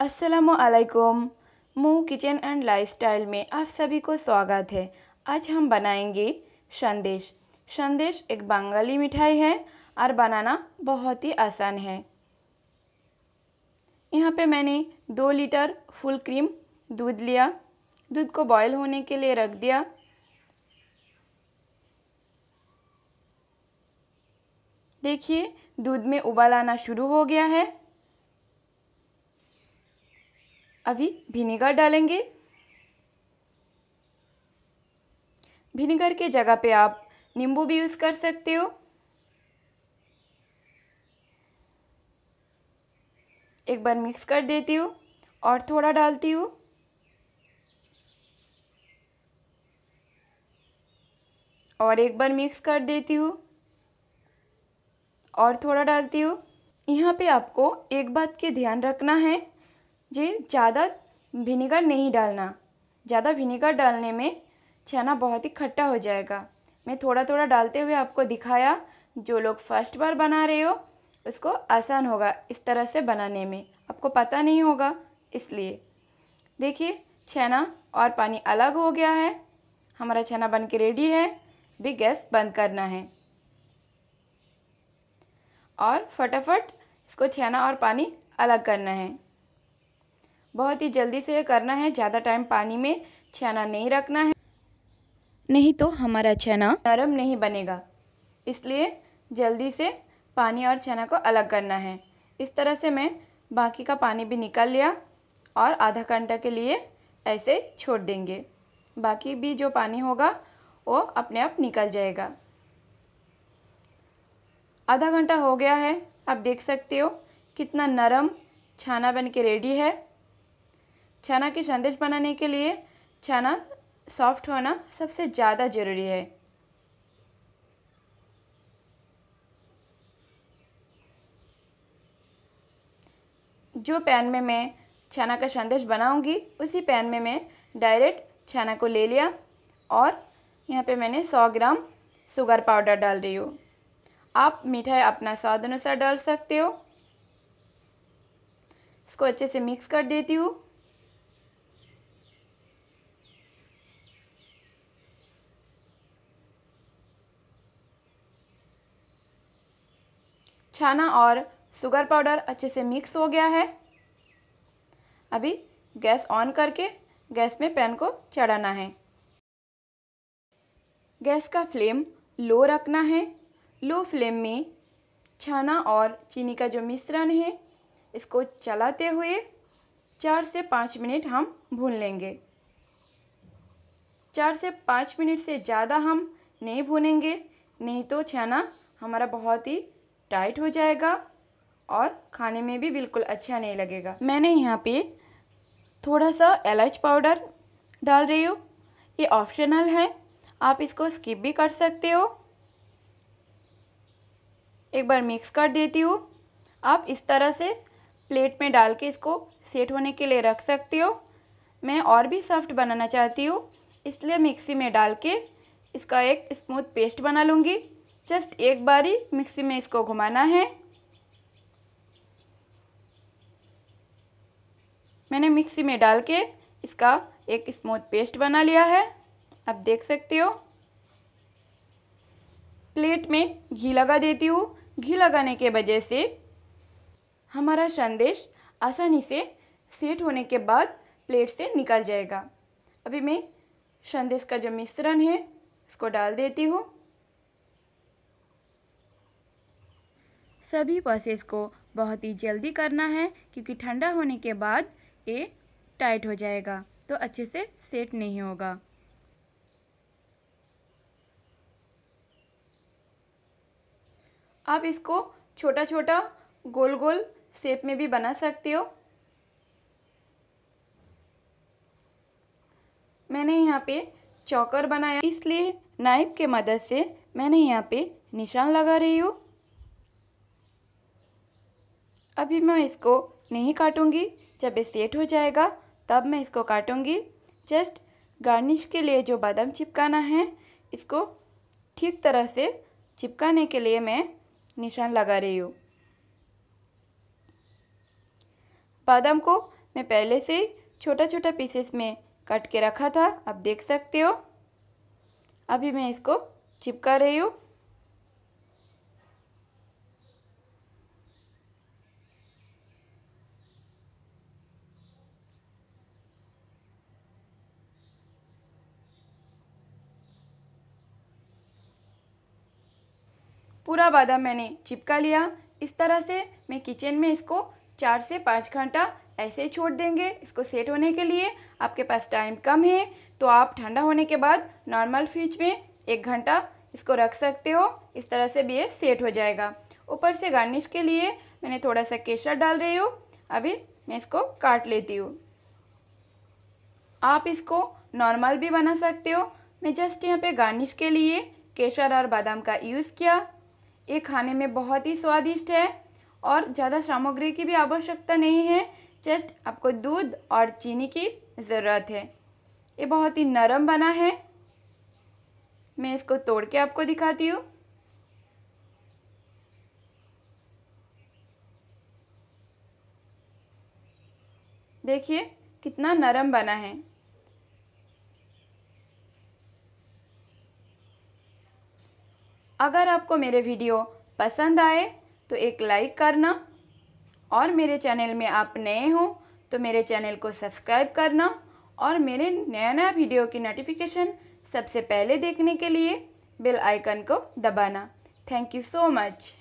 असलकुम Mau kitchen and lifestyle में आप सभी को स्वागत है आज हम बनाएंगे संदेश संदेश एक बंगाली मिठाई है और बनाना बहुत ही आसान है यहाँ पे मैंने दो लीटर फुल क्रीम दूध लिया दूध को बॉईल होने के लिए रख दिया देखिए दूध में उबाल आना शुरू हो गया है अभी विनेगर डालेंगे विनेगर के जगह पे आप नींबू भी यूज़ कर सकते हो एक बार मिक्स कर देती हूँ और थोड़ा डालती हूँ और एक बार मिक्स कर देती हूँ और थोड़ा डालती हूँ यहाँ पे आपको एक बात के ध्यान रखना है जी ज़्यादा विनेगर नहीं डालना ज़्यादा विनेगर डालने में छेना बहुत ही खट्टा हो जाएगा मैं थोड़ा थोड़ा डालते हुए आपको दिखाया जो लोग फर्स्ट बार बना रहे हो उसको आसान होगा इस तरह से बनाने में आपको पता नहीं होगा इसलिए देखिए छेना और पानी अलग हो गया है हमारा छेना बन के रेडी है भी गैस बंद करना है और फटाफट इसको छेना और पानी अलग करना है बहुत ही जल्दी से करना है ज़्यादा टाइम पानी में छेना नहीं रखना है नहीं तो हमारा छेना नरम नहीं बनेगा इसलिए जल्दी से पानी और छेना को अलग करना है इस तरह से मैं बाकी का पानी भी निकाल लिया और आधा घंटा के लिए ऐसे छोड़ देंगे बाकी भी जो पानी होगा वो अपने आप निकल जाएगा आधा घंटा हो गया है आप देख सकते हो कितना नरम छाना बन के रेडी है छाना के संदेश बनाने के लिए छाना सॉफ्ट होना सबसे ज़्यादा ज़रूरी है जो पैन में मैं छाना का संदेश बनाऊंगी उसी पैन में मैं डायरेक्ट छाना को ले लिया और यहाँ पे मैंने 100 ग्राम शुगर पाउडर डाल रही हूँ आप मिठाई अपना स्वाद अनुसार डाल सकते हो इसको अच्छे से मिक्स कर देती हूँ छाना और शुगर पाउडर अच्छे से मिक्स हो गया है अभी गैस ऑन करके गैस में पैन को चढ़ाना है गैस का फ्लेम लो रखना है लो फ्लेम में छाना और चीनी का जो मिश्रण है इसको चलाते हुए चार से पाँच मिनट हम भून लेंगे चार से पाँच मिनट से ज़्यादा हम नहीं भूनेंगे नहीं तो छाना हमारा बहुत ही टाइट हो जाएगा और खाने में भी बिल्कुल अच्छा नहीं लगेगा मैंने यहाँ पे थोड़ा सा एलाइच पाउडर डाल रही हूँ ये ऑप्शनल है आप इसको स्किप भी कर सकते हो एक बार मिक्स कर देती हूँ आप इस तरह से प्लेट में डाल के इसको सेट होने के लिए रख सकते हो मैं और भी सॉफ्ट बनाना चाहती हूँ इसलिए मिक्सी में डाल के इसका एक स्मूथ पेस्ट बना लूँगी जस्ट एक बारी मिक्सी में इसको घुमाना है मैंने मिक्सी में डाल के इसका एक स्मूथ पेस्ट बना लिया है आप देख सकते हो प्लेट में घी लगा देती हूँ घी लगाने के वजह से हमारा संदेश आसानी से सेट होने के बाद प्लेट से निकल जाएगा अभी मैं संदेश का जो मिश्रण है इसको डाल देती हूँ सभी बसेस को बहुत ही जल्दी करना है क्योंकि ठंडा होने के बाद ये टाइट हो जाएगा तो अच्छे से सेट नहीं होगा आप इसको छोटा छोटा गोल गोल शेप में भी बना सकते हो मैंने यहाँ पे चौकर बनाया इसलिए नाइफ के मदद से मैंने यहाँ पे निशान लगा रही हूँ अभी मैं इसको नहीं काटूंगी जब ये सेट हो जाएगा तब मैं इसको काटूंगी जस्ट गार्निश के लिए जो बादाम चिपकाना है इसको ठीक तरह से चिपकाने के लिए मैं निशान लगा रही हूँ बादाम को मैं पहले से छोटा छोटा पीसेस में कट के रखा था आप देख सकते हो अभी मैं इसको चिपका रही हूँ पूरा बादाम मैंने चिपका लिया इस तरह से मैं किचन में इसको चार से पाँच घंटा ऐसे ही छोड़ देंगे इसको सेट होने के लिए आपके पास टाइम कम है तो आप ठंडा होने के बाद नॉर्मल फ्रिज में एक घंटा इसको रख सकते हो इस तरह से भी ये सेट हो जाएगा ऊपर से गार्निश के लिए मैंने थोड़ा सा केसर डाल रही हूँ अभी मैं इसको काट लेती हूँ आप इसको नॉर्मल भी बना सकते हो मैं जस्ट यहाँ पे गार्निश के लिए केसर और बादाम का यूज़ किया ये खाने में बहुत ही स्वादिष्ट है और ज़्यादा सामग्री की भी आवश्यकता नहीं है जस्ट आपको दूध और चीनी की ज़रूरत है ये बहुत ही नरम बना है मैं इसको तोड़ के आपको दिखाती हूँ देखिए कितना नरम बना है अगर आपको मेरे वीडियो पसंद आए तो एक लाइक करना और मेरे चैनल में आप नए हो तो मेरे चैनल को सब्सक्राइब करना और मेरे नया नया वीडियो की नोटिफिकेशन सबसे पहले देखने के लिए बेल आइकन को दबाना थैंक यू सो मच